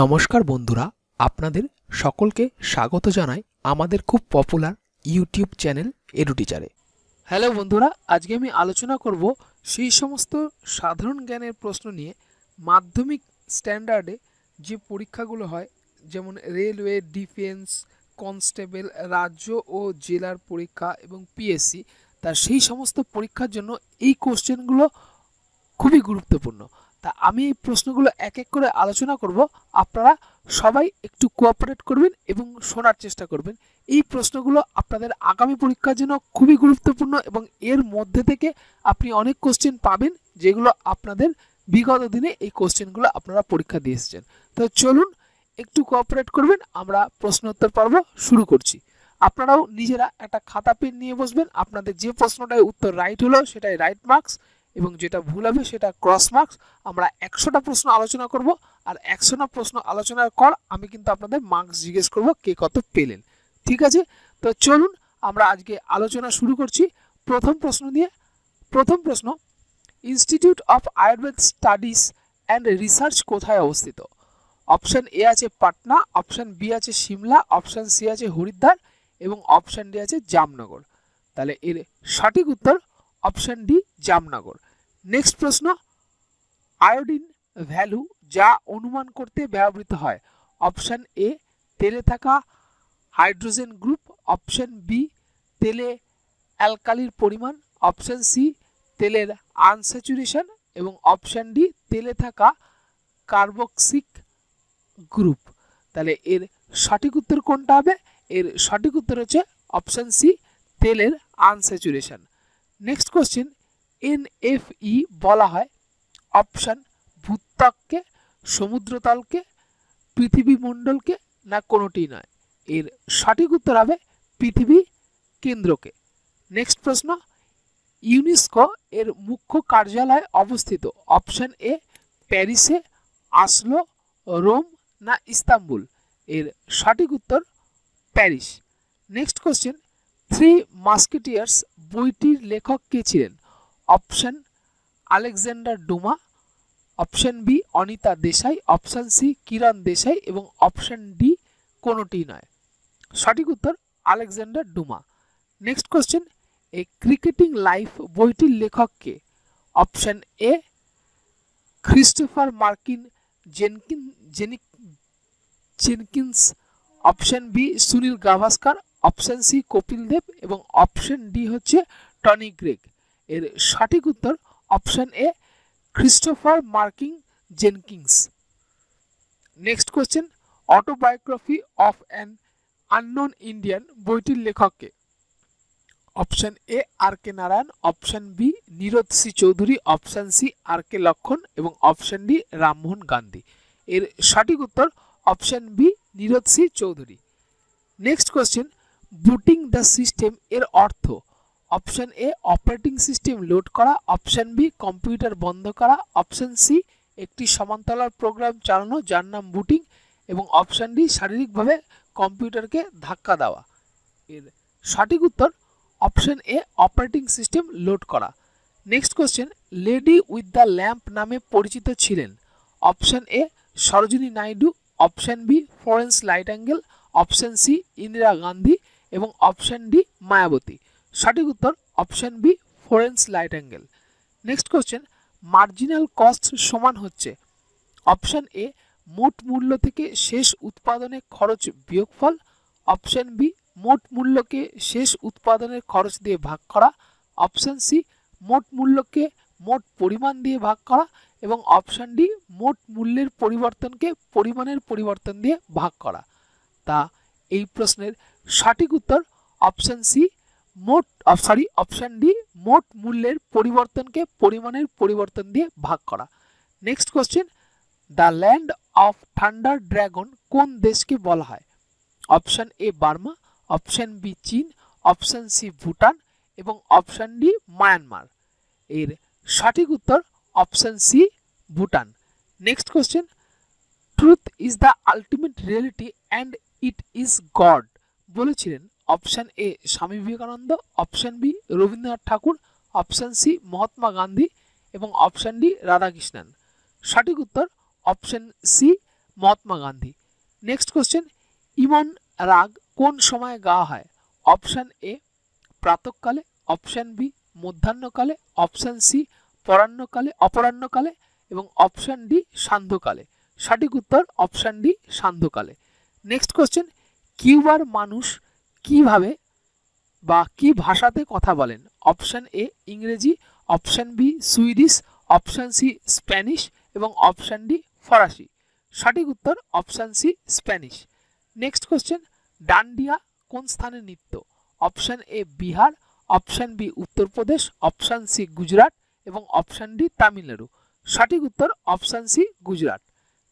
নমস্কার বন্ধুরা আপনাদের সকলকে স্বাগত জানাই আমাদের খুব পপুলার ইউটিউব চ্যানেল এডুটিচারে হ্যালো বন্ধুরা আজকে আমি আলোচনা করব সেই সমস্ত সাধারণ জ্ঞানের প্রশ্ন নিয়ে মাধ্যমিক স্ট্যান্ডার্ডে যে পরীক্ষাগুলো হয় যেমন রেলওয়ে ডিফেন্স কনস্টেবল রাজ্য ও জেলার পরীক্ষা এবং পিএসসি তার সেই সমস্ত পরীক্ষার জন্য এই কোশ্চেনগুলো খুবই গুরুত্বপূর্ণ তা আমি এই প্রশ্নগুলো এক এক করে আলোচনা করব আপনারা সবাই একটু কোঅপারেট করবেন এবং শোনার চেষ্টা করবেন এই প্রশ্নগুলো আপনাদের আগামী পরীক্ষার জন্য খুবই গুরুত্বপূর্ণ এবং এর মধ্যে থেকে আপনি অনেক কোশ্চেন পাবেন যেগুলো আপনাদের বিগত দিনে এই কোশ্চেনগুলো আপনারা পরীক্ষা দিয়ে এসেছেন তো চলুন একটু কোঅপারেট করবেন আমরা উত্তর পর্ব শুরু করছি আপনারাও নিজেরা একটা খাতা পেন নিয়ে বসবেন আপনাদের যে প্রশ্নটায় উত্তর রাইট হলো সেটাই রাইট মার্কস এবং যেটা ভুল হবে সেটা ক্রস মার্কস আমরা একশোটা প্রশ্ন আলোচনা করব আর একশোটা প্রশ্ন আলোচনার কর আমি কিন্তু আপনাদের মার্কস জিজ্ঞেস করব কে কত পেলেন ঠিক আছে তো চলুন আমরা আজকে আলোচনা শুরু করছি প্রথম প্রশ্ন দিয়ে প্রথম প্রশ্ন Institute of Ayurveda Studies and Research কোথায় অবস্থিত অপশান এ আছে পাটনা অপশান বি আছে সিমলা অপশান সি আছে হরিদ্বার এবং অপশান ডি আছে জামনগর তাহলে এর সঠিক উত্তর অপশান ডি জামনগর নেক্সট প্রশ্ন আয়োডিন ভ্যালু যা অনুমান করতে ব্যবহৃত হয় অপশান এ তেলে থাকা হাইড্রোজেন গ্রুপ অপশান বি তেলে অ্যালকালির পরিমাণ অপশান সি তেলের আনস্যাচুরেশন এবং অপশান ডি তেলে থাকা কার্বক্সিক গ্রুপ তাহলে এর সঠিক উত্তর কোনটা হবে এর সঠিক উত্তর হচ্ছে অপশান সি তেলের আনস্যাচুরেশন নেক্সট কোশ্চেন ই বলা হয় অপশান ভূত্বককে সমুদ্রতলকে পৃথিবীমণ্ডলকে না কোনোটি নয় এর সঠিক উত্তর হবে পৃথিবী কেন্দ্রকে নেক্সট প্রশ্ন ইউনেস্কো এর মুখ্য কার্যালয় অবস্থিত অপশান এ প্যারিসে আসলো রোম না ইস্তাম্বুল এর সঠিক উত্তর Paris next question three musketeers বইটির লেখক কে ছিলেন option Alexander Dumas option B Anita Desai option C Kiran Desai এবং অপশন ডি কোনোটি নয় সঠিক উত্তর Alexander Dumas next question A cricketing life বইটির লেখক কে option A Christopher Martin Jenkin Jenik Jenkins option B Sunil Gavaskar option C Kapil Dev এবং অপশান ডি হচ্ছে টনি গ্রেগ এর সঠিক উত্তর option A Christopher Martin জেনকিংস next question autobiography of an unknown Indian বইটির লেখককে option A R K Narayan option B Nirad C Chaudhuri option C R K Laxman এবং option D Rammohan Gandhi এর সঠিক উত্তর option B Nirad C Chaudhuri next question booting the system এর অর্থ option A operating system load করা option B computer বন্ধ করা অপশন সি একটি সমান্তরাল প্রোগ্রাম চালানো যার নাম বুটিং এবং অপশান ডি শারীরিকভাবে কম্পিউটারকে ধাক্কা দেওয়া এর সঠিক উত্তর option A operating system load করা next question lady with the lamp নামে পরিচিত ছিলেন option A Sarojini Naidu option B Florence Nightingale option C Indira Gandhi এবং অপশান ডি মায়াবতী সঠিক উত্তর option B Florence Nightingale next question marginal cost সমান হচ্ছে option A মোট মূল্য থেকে শেষ উৎপাদনে খরচ বিয়োগফল অপশান বি মোট মূল্যকে শেষ উৎপাদনের খরচ দিয়ে ভাগ করা অপশান সি মোট মূল্যকে মোট পরিমাণ দিয়ে ভাগ করা এবং অপশান ডি মোট মূল্যের পরিবর্তনকে পরিমাণের পরিবর্তন দিয়ে ভাগ করা তা এই প্রশ্নের সঠিক উত্তর অপশন সি মোট সরি অপশন ডি মোট মূল্যের পরিবর্তনকে পরিমাণের পরিবর্তন দিয়ে ভাগ করা next question the land of thunder dragon কোন দেশকে বলা হয় option A Burma option B চীন অপশন সি ভুটান এবং অপশন ডি মায়ানমার এর সঠিক উত্তর option C Bhutan next question truth is the ultimate reality and it is God বলেছিলেন option A Swami Vivekananda option B Rabindranath Thakur option C Mahatma Gandhi এবং অপশান ডি রাধাকৃষ্ণন সঠিক উত্তর option C Mahatma Gandhi next question Yaman রাগ কোন সময় গাওয়া হয় অপশান এ প্রাতকালে অপশান বি মধ্যাহ্নকালে অপশান সি পরাহ্নকালে অপরাহ্নকালে এবং অপশান ডি সান্ধ্যকালে সঠিক উত্তর অপশান ডি সান্ধ্যকালে নেক্সট কোশ্চেন কিউবার মানুষ কিভাবে বা কি ভাষাতে কথা বলেন অপশান এ ইংরেজি option B Swedish option C Spanish এবং অপশান ডি ফরাসি সঠিক উত্তর option C Spanish next question Dandiya কোন স্থানে নৃত্য option A Bihar option B Uttar Pradesh option C Gujarat এবং অপশান ডি তামিলনাড়ু সঠিক উত্তর option C Gujarat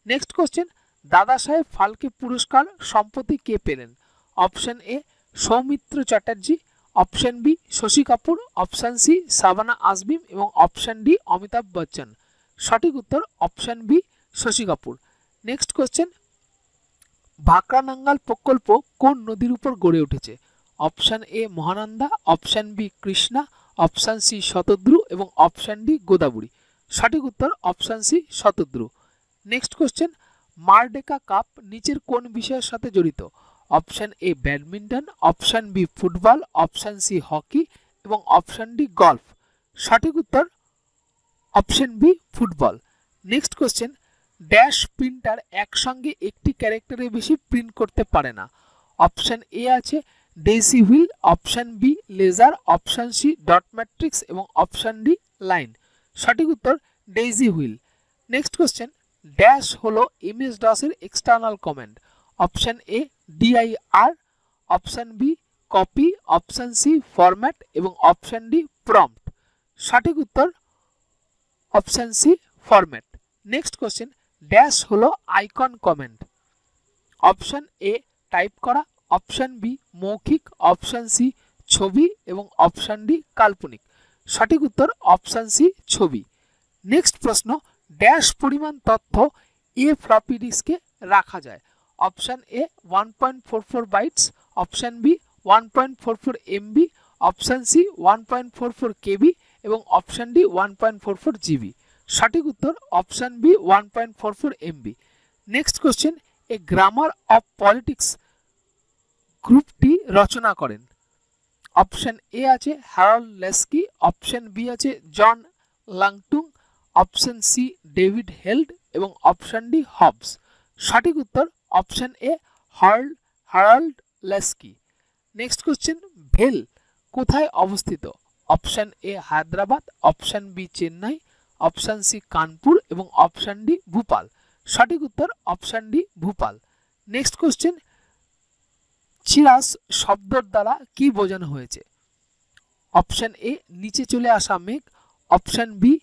next question Dada Saheb Phalke পুরস্কার সম্প্রতি কে পেলেন option A Soumitra Chatterjee option B Shashi Kapoor option C Shabana Azmi এবং অপশন ডি অমিতাভ বচ্চন সঠিক উত্তর option B Shashi Kapoor next question Bhakra Nangal প্রকল্প কোন নদীর উপর গড়ে উঠেছে option A Mahananda option B Krishna option C Shatadru এবং অপশন ডি গোদাবরী সঠিক উত্তর option C Shatadru next question Merdeka cup নিচের কোন বিষয়ের সাথে জড়িত option A badminton option B football option C hockey এবং অপশান ডি গল্ফ সঠিক উত্তর option B football next question dash printer একসঙ্গে একটি ক্যারেক্টারে বেশি প্রিন্ট করতে পারে না অপশান এ আছে daisy wheel option B laser option C dot matrix এবং অপশান ডি লাইন সঠিক উত্তর daisy wheel next question dash হলো ইমেজ ডসের external command option A DIR option B copy option C format এবং option D prompt সঠিক উত্তর option C format next question dash হলো icon command option A type করা option B মৌখিক option C ছবি এবং অপশান ডি কাল্পনিক সঠিক উত্তর অপশান সি ছবি নেক্সট প্রশ্ন ড্যাশ পরিমাণ তথ্য এ ফ্লপি ডিস্কে রাখা যায় option A one point four four bytes option B one point four four MB option C one point four four KB এবং option D one point four four GB সঠিক উত্তর option B one point four four MB next question A grammar of politics গ্রুপটি রচনা করেন option A আছে হ্যারল লেস্কি option B আছে John লাংটুং option C David Held এবং অপশন ডি হবস সঠিক উত্তর অপশন এ হার্ল হারাল্ড লেস্কি নেক্সট কোশ্চেন ভেল কোথায় অবস্থিত option A Hyderabad option B Chennai option C Kanpur এবং অপশন ডি ভূপাল সঠিক উত্তর option D Bhopal next question cirrus শব্দর দ্বারা কি বোঝানো হয়েছে অপশান এ নিচে চলে আসা মেঘ অপশন বি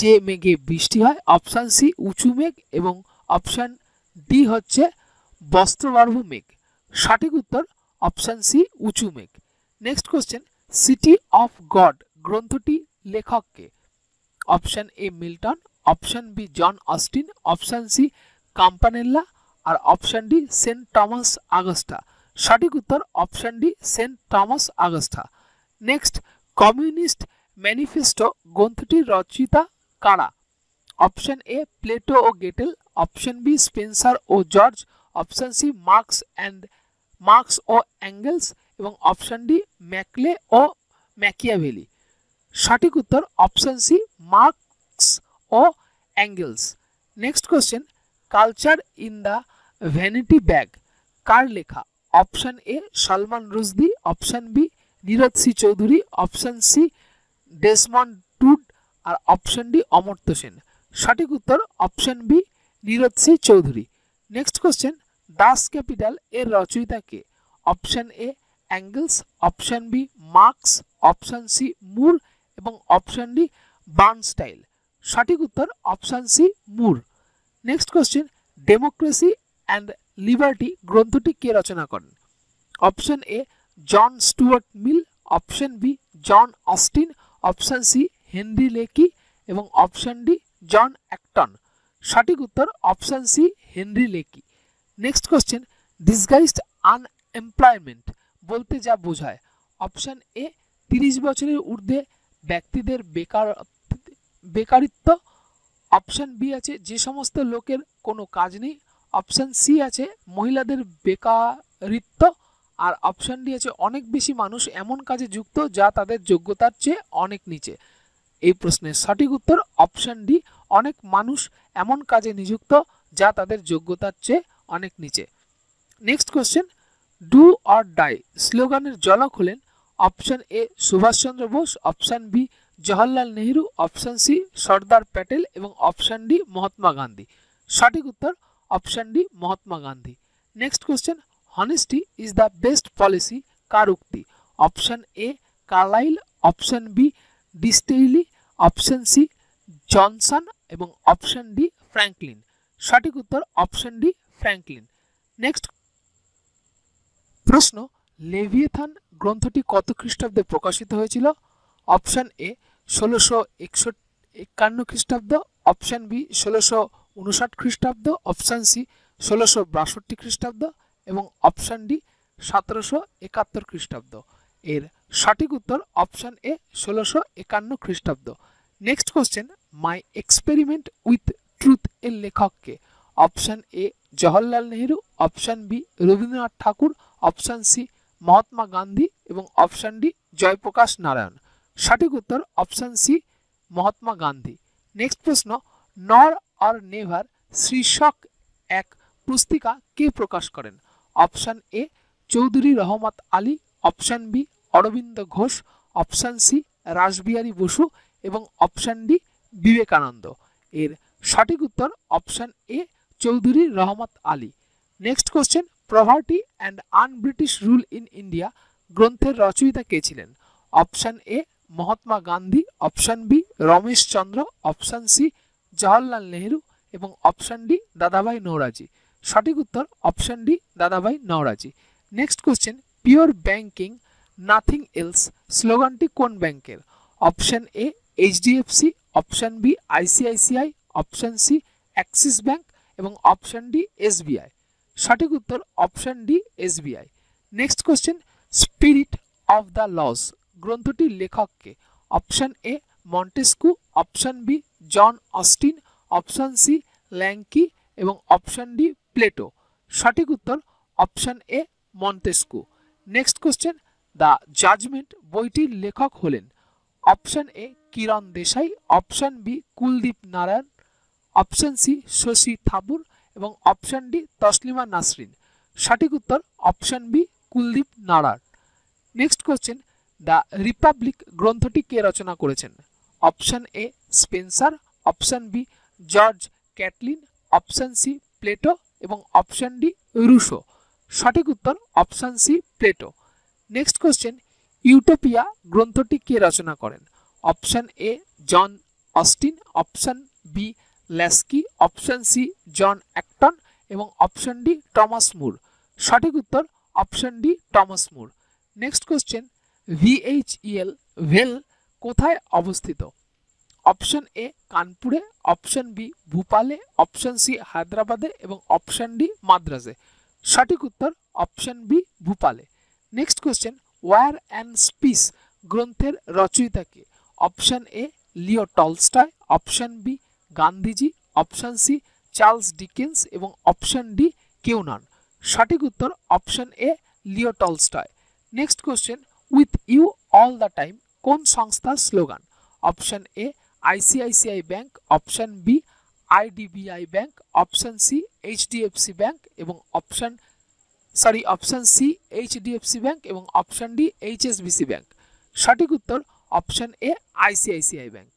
যে মেঘে বৃষ্টি হয় অপশান সি উঁচু মেঘ এবং অপশান ডি হচ্ছে বস্ত্রবার্ভ মেঘ সঠিক উত্তর অপশান সি উঁচু মেঘ next question City of God গ্রন্থটি লেখককে option A Milton option B John Austin option C Campanella আর option D Saint Thomas Augusta সঠিক উত্তর option D Saint Thomas Augusta next Communist Manifesto গ্রন্থটির রচিতা कारा ऑप्शन ए प्लेटो और Gettell option B Spencer और George option C Marx and Marx और Engels एवं ऑप्शन डी मैकले और मैकियावेली सठिक उत्तर ऑप्शन सी मार्क्स और angles next question culture in the vanity bag कार लेखा option A Salman Rushdie option B Nirad C Chaudhuri option C Desmond আর অপশন ডি অমর্ত্য সেন সঠিক উত্তর option B Nirad C Chaudhuri next question Das Capital এর রচয়িতা কে option A Engels option B Marx option C Moore এবং option D Bernstein সঠিক উত্তর option C Moore next question democracy and liberty গ্রন্থটি কে রচনা করেন অপশন এ জন Stuart Mill option B John Austin option C Henry Lecky এবং option D John Acton সঠিক উত্তর option C Henry Lecky next question disguised unemployment বলতে যা বোঝায় অপশান এ তিরিশ বছরের ঊর্ধ্বে ব্যক্তিদের বেকার বেকারিত্ব অপশান বি আছে যে সমস্ত লোকের কোনো কাজ নেই অপশান সি আছে মহিলাদের বেকারিত্ব আর অপশান ডি আছে অনেক বেশি মানুষ এমন কাজে যুক্ত যা তাদের যোগ্যতার চেয়ে অনেক নিচে এই প্রশ্নের সঠিক উত্তর অপশন ডি অনেক মানুষ এমন কাজে নিযুক্ত যা তাদের যোগ্যতার চেয়ে অনেক নিচে next question do or die স্লোগানের জনক হলেন option A Subhash Chandra Bose option B Jawaharlal Nehru option C Sardar Patel এবং অপশান ডি মহাত্মা গান্ধী সঠিক উত্তর option D Mahatma Gandhi next question honesty is the best policy কার উক্তি option A Carlyle option B Disraeli option C Johnson এবং option D Franklin সঠিক উত্তর অপশন ডি ফ্র্যাঙ্কলিন নেক্সট প্রশ্ন লেভিয়েথান গ্রন্থটি কত খ্রিস্টাব্দে প্রকাশিত হয়েছিল অপশান এ ষোলোশো একষট্টি একান্ন খ্রিস্টাব্দ অপশান বি ষোলোশো উনষাট খ্রিস্টাব্দ অপশান সি ষোলোশো বাষট্টি খ্রিস্টাব্দ এবং অপশান ডি সতেরোশো একাত্তর খ্রিস্টাব্দ এর সঠিক উত্তর অপশান এ ষোলোশো একান্ন খ্রিস্টাব্দ next question my experiment with truth এর লেখককে option A Jawaharlal Nehru option B Rabindranath Thakur option C Mahatma Gandhi এবং অপশান ডি জয়প্রকাশ নারায়ণ সঠিক উত্তর option C Mahatma Gandhi next প্রশ্ন নর অর নেভার শীর্ষক এক পুস্তিকা কে প্রকাশ করেন option A Chowdhury Rahmat Ali option B Aurobindo Ghosh option C Rashbehari Basu এবং অপশান ডি বিবেকানন্দ এর সঠিক উত্তর option A Chowdhury Rahmat Ali next question poverty and unBritish rule in India গ্রন্থের রচয়িতা কে ছিলেন option A Mahatma Gandhi option B Ramesh Chandra option C Jawaharlal Nehru এবং অপশান ডি দাদাভাই নওরাজি সঠিক উত্তর option D Dadabhai Naoroji next question pure banking nothing else স্লোগানটি কোন ব্যাংকের option A HDFC option B ICICI option C axis bank এবং অপশান ডি এসবিআই সঠিক উত্তর option D SBI next question spirit of the laws গ্রন্থটির লেখককে option A Montesquieu option B John Austin option C Laski এবং option D Plato সঠিক উত্তর option A Montesquieu next question the judgement বইটির লেখক হলেন option A Kiran Desai option B Kuldip Narayan option C Shashi Tharoor এবং option D Taslima Nasreen সঠিক উত্তর option B Kuldip Narayan next question the republic গ্রন্থটি কে রচনা করেছেন option A Spencer option B George Catlin option C Plato এবং অপশন ডি রুশো সঠিক উত্তর option C Plato next question Utopia গ্রন্থটি কে রচনা করেন option A John Austin option B Laski option C John Acton এবং অপশান ডি টমাস মুর সঠিক উত্তর option D Thomas More next question BHEL ভেল কোথায় অবস্থিত অপশান এ কানপুরে অপশান বি ভূপালে অপশান সি হায়দ্রাবাদে এবং অপশান ডি মাদ্রাসে সঠিক উত্তর অপশান বি ভূপালে next question war and peace গ্রন্থের রচয়িতাকে option A Leo Tolstoy option B Gandhiji option C Charles Dickens এবং অপশান ডি কেউ নন সঠিক উত্তর option A Leo Tolstoy next question with you all the time কোন সংস্থার slogan option A ICICI bank option B IDBI bank option C HDFC bank এবং option sorry option C HDFC bank এবং option D HSBC bank সঠিক উত্তর option A ICICI bank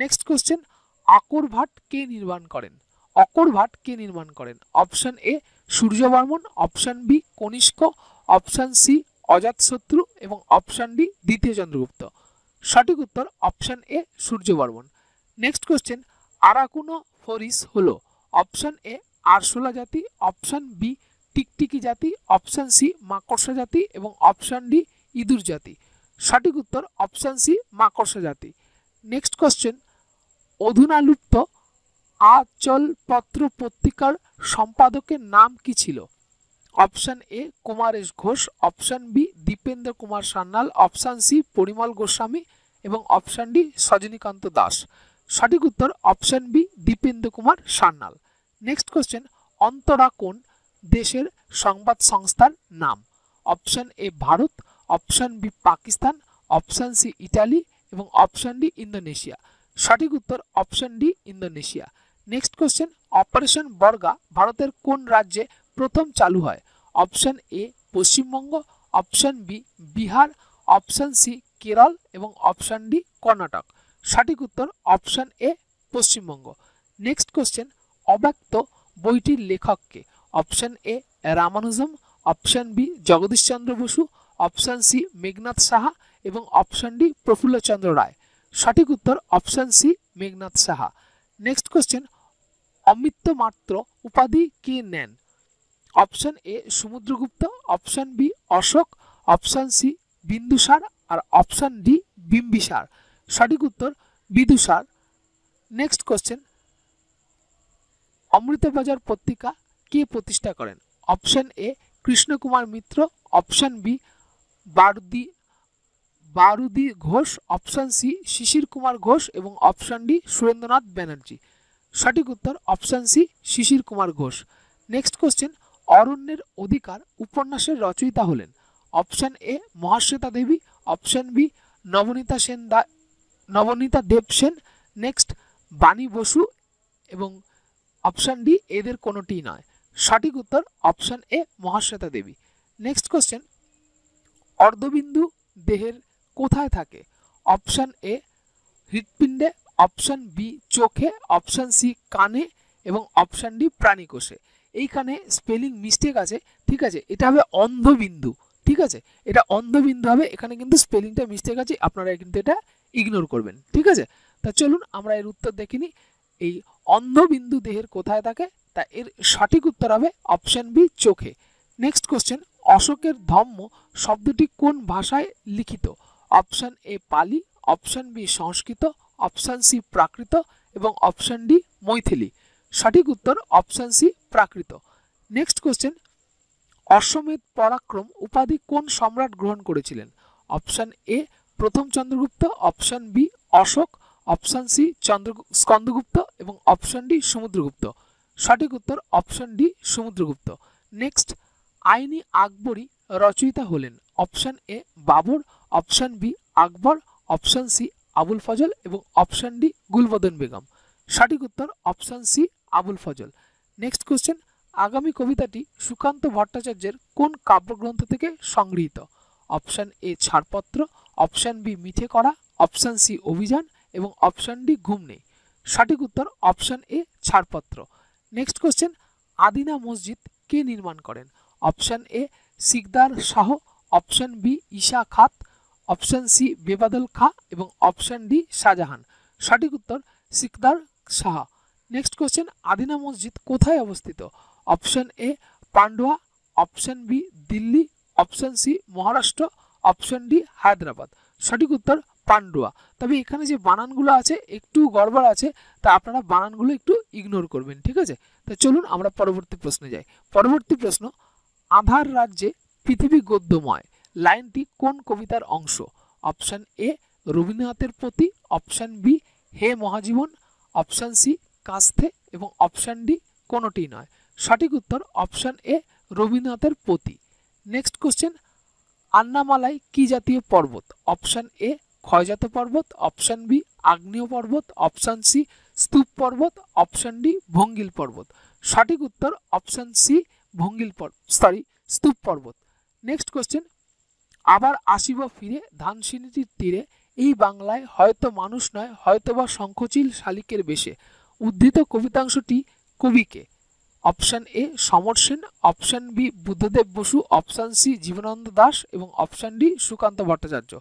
next question Angkor Wat কে নির্মাণ করেন Angkor Wat কে নির্মাণ করেন option A Suryavarman option B Kanishka option C Ajatashatru এবং অপশান ডি দ্বিতীয় চন্দ্রগুপ্ত সঠিক উত্তর option A Suryavarman next question আরাকুনো ফরিস হলো অপশান এ আরশোলা জাতি অপশান বি টিকটিকি জাতি অপশান সি মাকড়সা জাতি এবং অপশান ডি ইঁদুর জাতি সঠিক উত্তর অপশান সি মাকড়সা জাতি নেক্সট কোশ্চেন অধুনালুপ্ত পত্র পত্রিকার সম্পাদকের নাম কি ছিল option A Kumaresh Ghosh option B Dipendra Kumar Sanyal option C Parimal Goswami এবং অপশান ডি সজনীকান্ত দাস সঠিক উত্তর option B Dipendra Kumar Sanyal next question Antara কোন দেশের সংবাদ সংস্থার নাম option A Bharat option B Pakistan option C Italy এবং অপশন ডি ইন্দোনেশিয়া সঠিক উত্তর option D Indonesia next question operation Barga ভারতের কোন রাজ্যে প্রথম চালু হয় option A Paschimbanga option B Bihar option C Kerala এবং অপশন ডি কর্ণাটক সঠিক উত্তর option A Paschimbanga next question Abyakta বইটির লেখককে option A Ramanujam option B Jagadishchandra Basu option C Meghnath Saha এবং অপশন ডি প্রফুল্লচন্দ্র রায় সঠিক উত্তর option C Meghnath Saha next question অমিত্য মাত্র উপাধি কে নেন option A Samudragupta option B Ashoka option C Bindusara আর অপশন ডি বিম্বিসার সঠিক উত্তর বিদুসার নেক্সট কোশ্চেন অমৃতবাজার পত্রিকা কে প্রতিষ্ঠা করেন option A Krishnakumar Mitra option B বারুদি বারুদি ঘোষ অপশন সি শিশির কুমার ঘোষ এবং অপশন ডি সুরেন্দ্রনাথ ব্যানার্জি সঠিক উত্তর option C Sisir Kumar Ghosh next question অরণ্যের অধিকার উপন্যাসের রচয়িতা হলেন option A Mahasweta Devi option B Nabaneeta Sen দা নবনীতা দেব সেন নেক্সট বাণী বসু এবং অপশন ডি এদের কোনোটি নয় সঠিক উত্তর option A Mahasweta Devi next question অর্ধবিন্দু দেহের কোথায় থাকে অপশান এ হৃৎপিণ্ডে অপশান বি চোখে অপশান সি কানে এবং অপশান ডি প্রাণীকোষে এইখানে স্পেলিং মিস্টেক আছে ঠিক আছে এটা হবে অন্ধবিন্দু ঠিক আছে এটা অন্ধবিন্দু হবে এখানে কিন্তু স্পেলিংটা মিস্টেক আছে আপনারা কিন্তু এটা ইগনোর করবেন ঠিক আছে তা চলুন আমরা এর উত্তর দেখিনি এই অন্ধবিন্দু দেহের কোথায় থাকে তা এর সঠিক উত্তর হবে অপশন বি চোখে নেক্সট কোশ্চেন অশোকের ধম্ম শব্দটি কোন ভাষায় লিখিত option A Pali option B Sanskrit option C Prakrit এবং অপশন ডি মৈথিলি সঠিক উত্তর option C Prakrit next question অশ্বমেধ পরাক্রম উপাধি কোন সম্রাট গ্রহণ করেছিলেন অপশন এ প্রথম Chandragupta option B Ashoka option C Chandra Skandagupta এবং অপশন ডি সমুদ্রগুপ্ত সঠিক উত্তর অপশন ডি সমুদ্রগুপ্ত নেক্সট আইনি আকবরী রচয়িতা হলেন option A Babur option B Akbar option C Abul Fazl এবং অপশন ডি গুলবদন বেগম সঠিক উত্তর option C Abul Fazl next question আগামী কবিতাটি সুকান্ত ভট্টাচার্যের কোন কাব্যগ্রন্থ থেকে সংগৃহীত অপশন এ ছাড়পত্র অপশন বি মিঠে করা অপশন সি অভিযান এবং অপশন ডি ঘুম নেই সঠিক উত্তর অপশন এ ছাড়পত্র নেক্সট কোশ্চেন আদিনা মসজিদ কে নির্মাণ করেন option A Sikandar Shah option B Isa Khan option C বেবাদল খা এবং অপশান ডি শাহজাহান সঠিক উত্তর সিকদার শাহ নেক্সট কোশ্চেন আদিনা মসজিদ কোথায় অবস্থিত option A Pandua option B Delhi option C Maharashtra option D Hyderabad সঠিক উত্তর পান্ডুয়া তবে এখানে যে বানানগুলো আছে একটু গড়বড় আছে তা আপনারা বানানগুলো একটু ইগনোর করবেন ঠিক আছে তা চলুন আমরা পরবর্তী প্রশ্নে যাই পরবর্তী প্রশ্ন আধার রাজ্যে পৃথিবী গদ্যময় লাইনটি কোন কবিতার অংশ অপশান এ রবীন্দ্রনাথের প্রতি অপশান বি হে মহাজীবন অপশান সি কাস্তে এবং অপশান ডি কোনোটি নয় সঠিক উত্তর অপশান এ রবীন্দ্রনাথের প্রতি নেক্সট কোশ্চেন আন্নামালাই কি জাতীয় পর্বত অপশান এ ক্ষয়জাত পর্বত অপশান বি আগ্নেয় পর্বত অপশান সি স্তূপ পর্বত অপশান ডি ভঙ্গিল পর্বত সঠিক উত্তর অপশান সি ভঙ্গিল পর্বত সরি স্তূপ পর্বত নেক্সট কোশ্চেন আবার আসিব ফিরে ধানসিনীটির তীরে এই বাংলায় হয়তো মানুষ নয় হয়তো বা শঙ্খচিল শালিকের বেশে উদ্ধৃত কবিতাংশটি কবিকে option A Samar Sen option B Buddhadeb Basu option C Jibanananda Das এবং অপশান ডি সুকান্ত ভট্টাচার্য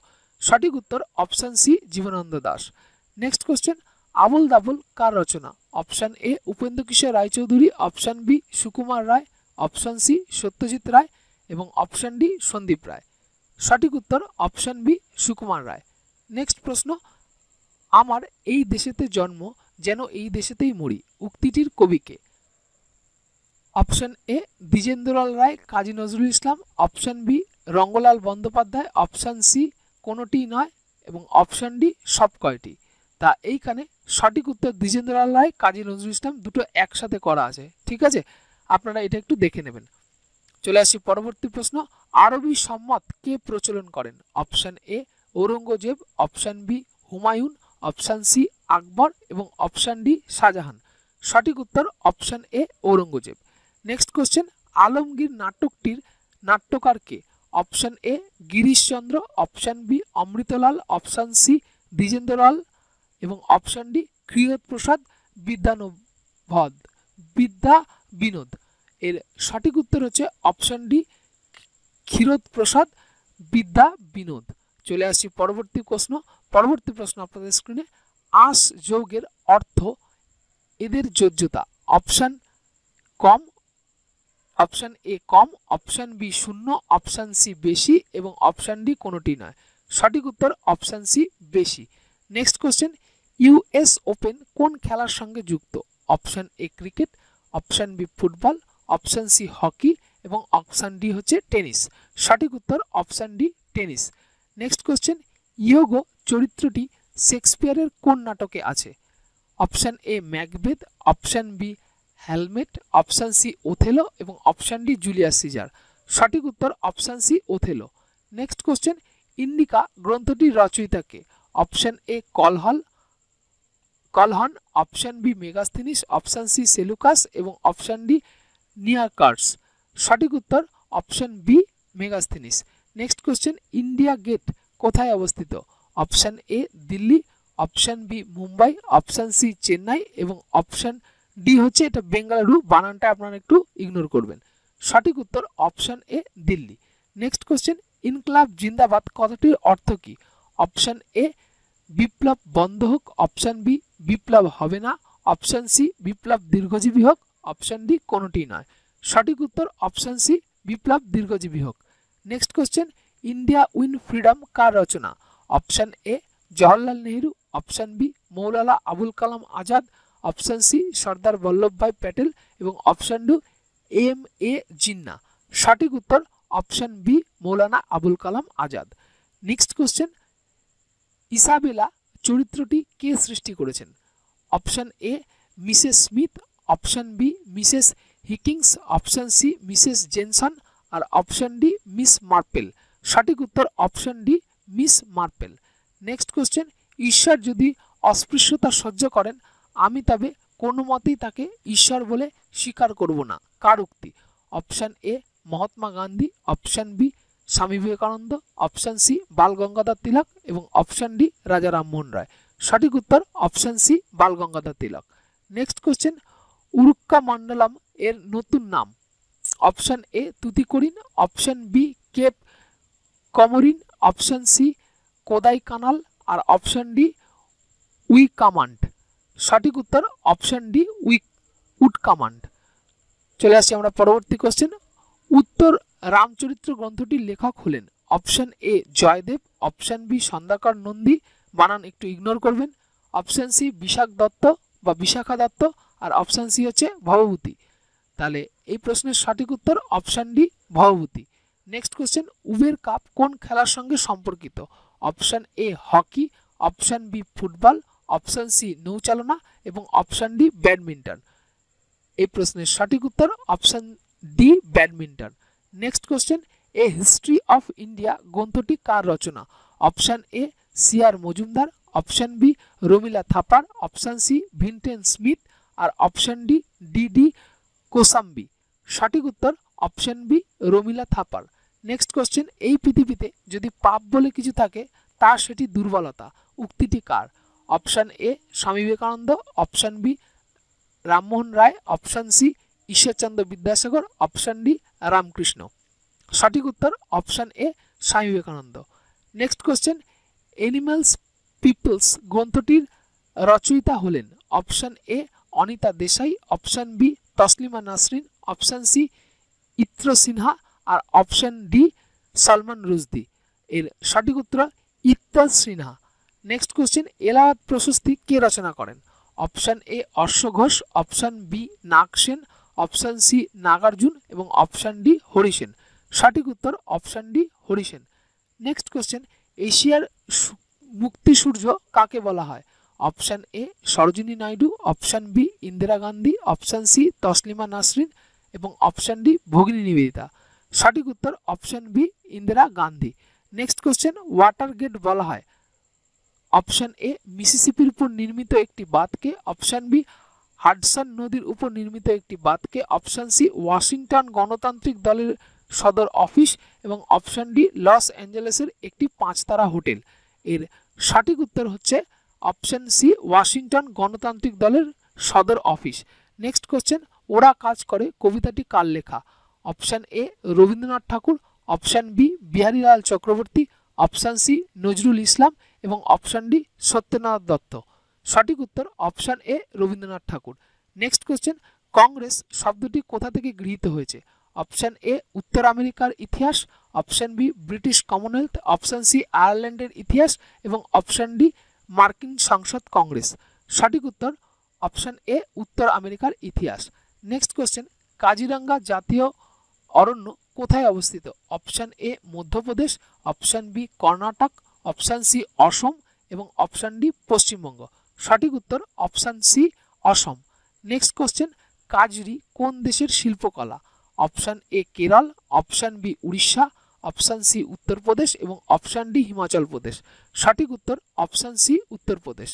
সঠিক উত্তর option C Jibanananda Das next question Abol Tabol কার রচনা option A Upendra Kishore Raychaudhuri option B Sukumar Ray option C Satyajit Ray এবং অপশান ডি সন্দীপ রায় সঠিক উত্তর option B Sukumar Ray next প্রশ্ন আমার এই দেশেতে জন্ম যেন এই দেশেতেই মরি উক্তিটির কবিকে option A Dwijendralal Ray Kazi Nazrul Islam option B Rangalal Bandyopadhyay option C কোনোটি নয় এবং অপশন ডি সব কয়টি তা এইখানে সঠিক উত্তর দ্বিজেন্দ্রলাল রায় কাজী নজরুল ইসলাম দুটো একসাথে করা আছে ঠিক আছে আপনারা এটা একটু দেখে নেবেন চলে আসি পরবর্তী প্রশ্ন আরবি সম্মত কে প্রচলন করেন option A Aurangzeb option B Humayun option C Akbar এবং অপশান ডি শাহজাহান সঠিক উত্তর option A Aurangzeb next question Alamgir নাটকটির নাট্যকার কে option A Girishchandra option B Amritlal option C Dwijendralal এবং অপশান ডি কৃহত প্রসাদ বিদ্যানুভদ বিদ্যা বিনোদ এর সঠিক উত্তর হচ্ছে অপশান ডি ক্ষীরোদ প্রসাদ বিদ্যা বিনোদ চলে আসছি পরবর্তী প্রশ্ন পরবর্তী প্রশ্ন আপনাদের স্ক্রিনে আস যোগের অর্থ এদের যোজ্যতা অপশান কম অপশান এ কম অপশান বি শূন্য অপশান সি বেশি এবং অপশান ডি কোনোটি নয় সঠিক উত্তর অপশান সি বেশি নেক্সট কোয়েশ্চেন ইউএস ওপেন কোন খেলার সঙ্গে যুক্ত option A cricket option B football option C hockey এবং অপশান ডি হচ্ছে টেনিস সঠিক উত্তর option D tennis next question Iago চরিত্রটি শেক্সপিয়ারের কোন নাটকে আছে option A Macbeth option B হেলমেট অপশান সি ওথেলো এবং অপশান ডি জুলিয়াস সিজার সঠিক উত্তর option C Othello next question Indica গ্রন্থটির রচয়িতাকে option A Kalhana Kalhana option B Megasthenes option C Seleucus এবং অপশান ডি নিয়াকার্স সঠিক উত্তর option B Megasthenes next question India Gate কোথায় অবস্থিত option A Delhi option B Mumbai option C Chennai এবং অপশান ডি হচ্ছে এটা বেঙ্গালুরু বানানটা আপনারা একটু ইগনোর করবেন সঠিক উত্তর option A Delhi next question ইনকলাব জিন্দাবাদ কথাটির অর্থ কি অপশন এ বিপ্লব বন্ধ হোক অপশন বি বিপ্লব হবে না অপশন সি বিপ্লব দীর্ঘজীবী হোক অপশন ডি কোনোটি নয় সঠিক উত্তর অপশন সি বিপ্লব দীর্ঘজীবী হোক next question India win freedom কার রচনা option A Jawaharlal Nehru option B Maulana Abul Kalam Azad option C Sardar Vallabhbhai Patel এবং option D M A Jinnah সঠিক উত্তর option B Maulana Abul Kalam Azad next question Isabella চরিত্রটি কে সৃষ্টি করেছেন option A Mrs Smith option B Mrs Higgins option C Mrs Jenson আর অপশান ডি মিস মার্পেল সঠিক উত্তর option D Miss মার্পেল next question ঈশ্বর যদি অস্পৃশ্যতা সহ্য করেন আমি তবে কোনো মতেই তাকে ঈশ্বর বলে স্বীকার করব না কার উক্তি option A Mahatma Gandhi option B Swami Vivekananda option C Bal Gangadhar Tilak এবং অপশান ডি রাজা রামমোহন রায় সঠিক উত্তর option C Bal Gangadhar Tilak next question উরুক্কা মন্ডলম এর নতুন নাম option A Tuticorin option B Cape Comorin option C Kodai canal আর অপশান ডি উই কামান্ড সঠিক উত্তর অপশন ডি উইক উড কামান্ড চলে আসি আমরা পরবর্তী কোশ্চেন উত্তর রামচরিত্র গ্রন্থটির লেখক হলেন option A Jayadev option B Sandhyakar Nandi বানান একটু ইগনোর করবেন অপশন সি বিশাখ দত্ত বা বিশাখা দত্ত আর অপশন সি হচ্ছে ভবভূতি তাহলে এই প্রশ্নের সঠিক উত্তর option D Bhavabhuti next question Uber Cup কোন খেলার সঙ্গে সম্পর্কিত option A hockey option B football option C নৌচালনা এবং অপশান ডি ব্যাডমিন্টন এই প্রশ্নের সঠিক উত্তর option D badminton next question a history of India গ্রন্থটি কার রচনা option A C R Majumdar option B Romila Thapar option C Vincent Smith আর option D D D Kosambi সঠিক উত্তর option B Romila Thapar next question এই পৃথিবীতে যদি পাপ বলে কিছু থাকে তা সেটি দুর্বলতা উক্তিটি কার option A Swami Vivekananda option B Rammohan Roy option C Ishwarchandra Vidyasagar option D Ramakrishna সঠিক উত্তর option A Swami Vivekananda next question animal's people's গ্রন্থটির রচয়িতা হলেন option A Anita Desai option B Taslima Nasrin option C Indra Sinha আর অপশান ডি সলমান রুজদি এর সঠিক উত্তর ইত্তাল সিনহা নেক্সট কোশ্চেন এলাহাদ প্রশস্তি কে রচনা করেন অপশান এ অশ্ব ঘোষ option B Nagasena option C Nagarjuna এবং অপশান ডি হরিসেন সঠিক উত্তর option D Harisena next question এশিয়ার মুক্তি সূর্য কাকে বলা হয় option A Sarojini Naidu option B Indira Gandhi option C Taslima Nasrin এবং অপশান ডি ভগিনী নিবেদিতা সঠিক উত্তর option B Indira Gandhi next question water gate বলা হয় অপশান এ মিসিসিপির উপর নির্মিত একটি বাঁধকে অপশান বি হাডসন নদীর উপর নির্মিত একটি বাঁধকে অপশান সি ওয়াশিংটন গণতান্ত্রিক দলের সদর অফিস এবং অপশান ডি লস অ্যাঞ্জেলেসের একটি পাঁচতারা হোটেল এর সঠিক উত্তর হচ্ছে অপশান সি ওয়াশিংটন গণতান্ত্রিক দলের সদর অফিস নেক্সট কোশ্চেন ওরা কাজ করে কবিতাটি কার লেখা option A Rabindranath Thakur option B Biharilal Chakraborty option C Nazrul Islam এবং অপশান ডি সত্যনাথ দত্ত সঠিক উত্তর option A Rabindranath Thakur next question congress শব্দটি কোথা থেকে গৃহীত হয়েছে অপশান এ উত্তর আমেরিকার ইতিহাস option B British commonwealth option C আয়ারল্যান্ডের ইতিহাস এবং অপশান ডি মার্কিন সংসদ কংগ্রেস সঠিক উত্তর অপশান এ উত্তর আমেরিকার ইতিহাস নেক্সট কোয়েশ্চেন কাজিরাঙ্গা জাতীয় অরণ্য কোথায় অবস্থিত option A Madhya Pradesh option B Karnataka option C Assam এবং অপশান ডি পশ্চিমবঙ্গ সঠিক উত্তর option C Assam next question Kajri কোন দেশের শিল্পকলা option A Kerala option B Orissa option C Uttar Pradesh এবং অপশান ডি হিমাচল প্রদেশ সঠিক উত্তর option C Uttar Pradesh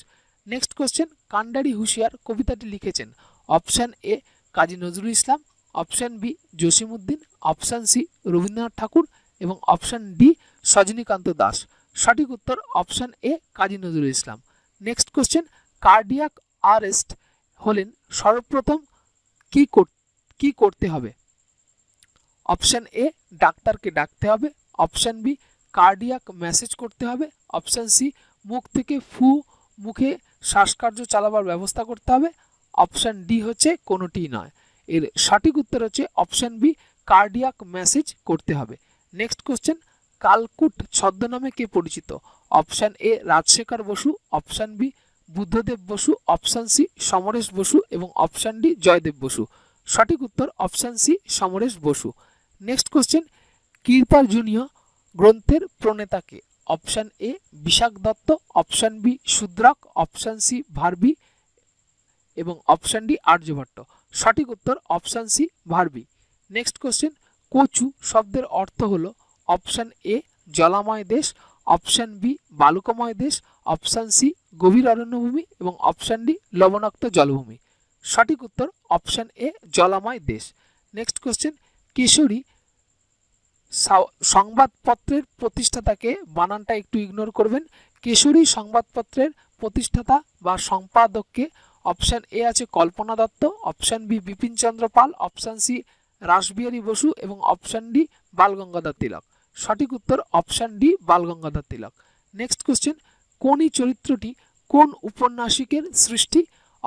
next question Kandari Hushiyar কবিতাটি লিখেছেন option A Kazi Nazrul Islam option B Jasimuddin option C Rabindranath Thakur এবং অপশান ডি সজনীকান্ত দাস সঠিক উত্তর option A Kazi Nazrul Islam next question cardiac arrest হলেন সর্বপ্রথম কি কি করতে হবে অপশান এ ডাক্তারকে ডাকতে হবে অপশান বি কার্ডিয়াক ম্যাসেজ করতে হবে অপশান সি মুখ থেকে ফু মুখে শ্বাসকার্য চালাবার ব্যবস্থা করতে হবে অপশান ডি হচ্ছে কোনোটি নয় এর সঠিক উত্তর হচ্ছে অপশান বি কার্ডিয়াক ম্যাসেজ করতে হবে নেক্সট কোশ্চেন কালকুট ছদ্মনামে কে পরিচিত option A Rajshekhar Basu option B Buddhadeb Basu option C Samaresh Basu এবং অপশান ডি জয়দেব বসু সঠিক উত্তর option C Samaresh Basu next question Kiratarjuniya গ্রন্থের প্রণেতাকে option A Vishakhadatta option B Shudrak option C Bharavi এবং অপশান ডি আর্যভট্ট সঠিক উত্তর option C Bharavi next question কচু শব্দের অর্থ হলো অপশান এ জলাময় দেশ অপশান বি বালুকময় দেশ অপশান সি গভীর অরণ্যভূমি এবং অপশান ডি লবণাক্ত জলভূমি সঠিক উত্তর অপশান এ জলাময় দেশ নেক্সট কোশ্চেন কিশোরী সংবাদপত্রের প্রতিষ্ঠাতাকে বানানটা একটু ইগনোর করবেন কিশোরী সংবাদপত্রের প্রতিষ্ঠাতা বা সম্পাদককে অপশান এ আছে Kalpana Datta option B Bipinchandra Pal option C Rashbehari Basu এবং অপশান ডি বালগঙ্গাধর তিলক সঠিক উত্তর option D Balgangadhar Tilak next question কোন চরিত্রটি কোন উপন্যাসিকের সৃষ্টি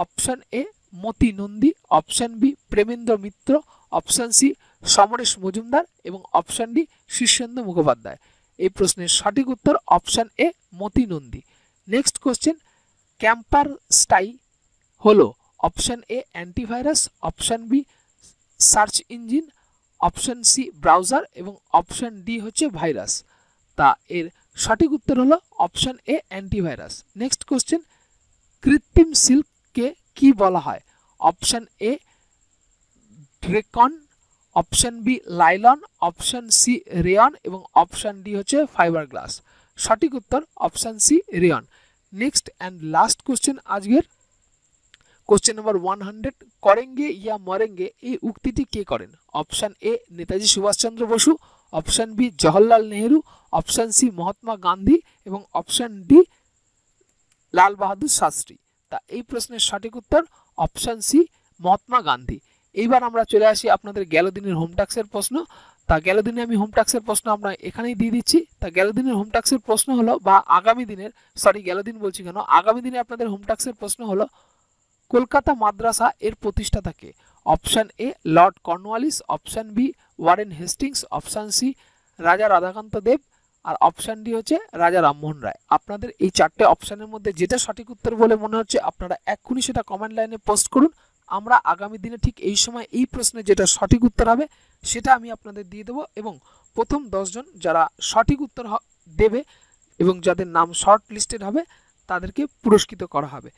option A Moti Nandi option B Premendra Mitra option C Samaresh Majumdar এবং অপশান ডি শীর্ষেন্দু মুখোপাধ্যায় এই প্রশ্নের সঠিক উত্তর option A Moti Nandi next question Kaspersky হলো option A antivirus option B search engine option C browser এবং অপশন ডি হচ্ছে ভাইরাস তা এর সঠিক উত্তর হলো option A antivirus next question কৃত্রিম সিল্ককে কি বলা হয় option A dacron option B nylon option C rayon এবং অপশন ডি হচ্ছে ফাইবার গ্লাস সঠিক উত্তর option C rayon next and last question আজকের কোশ্চেন নাম্বার ওয়ান হান্ড্রেড করেঙ্গে ইয়া মরেঙ্গে এই উক্তিটি কে করেন option A Netaji Subhashchandra Basu option B Jawaharlal Nehru option C Mahatma Gandhi এবং অপশান ডি লাল বাহাদুর শাস্ত্রী তা এই প্রশ্নের সঠিক উত্তর অপশান সি মহাত্মা গান্ধী এইবার আমরা চলে আসি আপনাদের গেল দিনের হোমটাক্সের প্রশ্ন তা গেল দিনে আমি হোমটাক্সের প্রশ্ন আমরা এখানেই দিয়ে দিচ্ছি তা গেল দিনের হোমটাক্সের প্রশ্ন হলো বা আগামী দিনের সরি গেল দিন বলছি কেন আগামী দিনে আপনাদের হোমটাক্সের প্রশ্ন হলো কলকাতা মাদ্রাসা এর প্রতিষ্ঠাতাকে option A lord Cornwallis option B Warren Hastings option C Raja Radhakanta Deb আর অপশান ডি হচ্ছে রাজা রামমোহন রায় আপনাদের এই চারটে অপশানের মধ্যে যেটা সঠিক উত্তর বলে মনে হচ্ছে আপনারা এক্ষুনি সেটা কমেন্ট লাইনে পোস্ট করুন আমরা আগামী দিনে ঠিক এই সময় এই প্রশ্নে যেটা সঠিক উত্তর হবে সেটা আমি আপনাদের দিয়ে দেবো এবং প্রথম দশজন যারা সঠিক উত্তর দেবে এবং যাদের নাম শর্ট লিস্টেড হবে তাদেরকে পুরস্কৃত করা হবে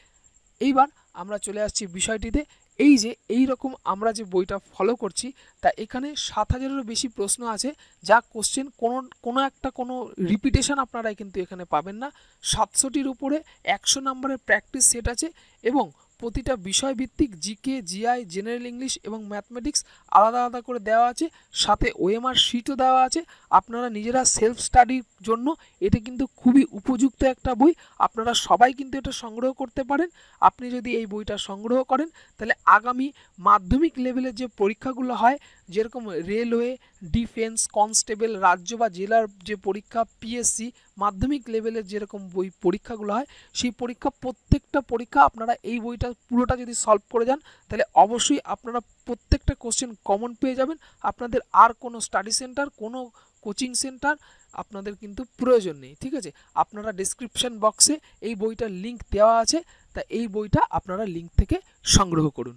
এইবার আমরা চলে আসছি বিষয়টিতে এই যে এই রকম আমরা যে বইটা ফলো করছি তা এখানে সাত হাজারেরও বেশি প্রশ্ন আছে যা কোশ্চেন কোনো কোনো একটা কোনো রিপিটেশন আপনারাই কিন্তু এখানে পাবেন না সাতশোটির উপরে একশো নম্বরের প্র্যাকটিস সেট আছে এবং প্রতিটা বিষয়ভিত্তিক জিকে জিআই জেনারেল ইংলিশ এবং ম্যাথমেটিক্স আলাদা আলাদা করে দেওয়া আছে সাথে ওএমআর শিটও দেওয়া আছে আপনারা নিজেরা সেলফ স্টাডির জন্য এটা কিন্তু খুবই উপযুক্ত একটা বই আপনারা সবাই কিন্তু এটা সংগ্রহ করতে পারেন আপনি যদি এই বইটা সংগ্রহ করেন তাহলে আগামী মাধ্যমিক লেভেলের যে পরীক্ষাগুলো হয় যেরকম রেলওয়ে ডিফেন্স কনস্টেবল রাজ্য বা জেলার যে পরীক্ষা পিএসসি মাধ্যমিক লেভেলের যেরকম বই পরীক্ষাগুলো হয় সেই পরীক্ষা প্রত্যেকটা পরীক্ষা আপনারা এই বইটা পুরোটা যদি সলভ করে যান তাহলে অবশ্যই আপনারা প্রত্যেকটা কোশ্চেন কমন পেয়ে যাবেন আপনাদের আর কোনো স্টাডি সেন্টার কোনো কোচিং সেন্টার আপনাদের কিন্তু প্রয়োজন নেই ঠিক আছে আপনারা ডিসক্রিপশান বক্সে এই বইটার লিঙ্ক দেওয়া আছে তা এই বইটা আপনারা লিঙ্ক থেকে সংগ্রহ করুন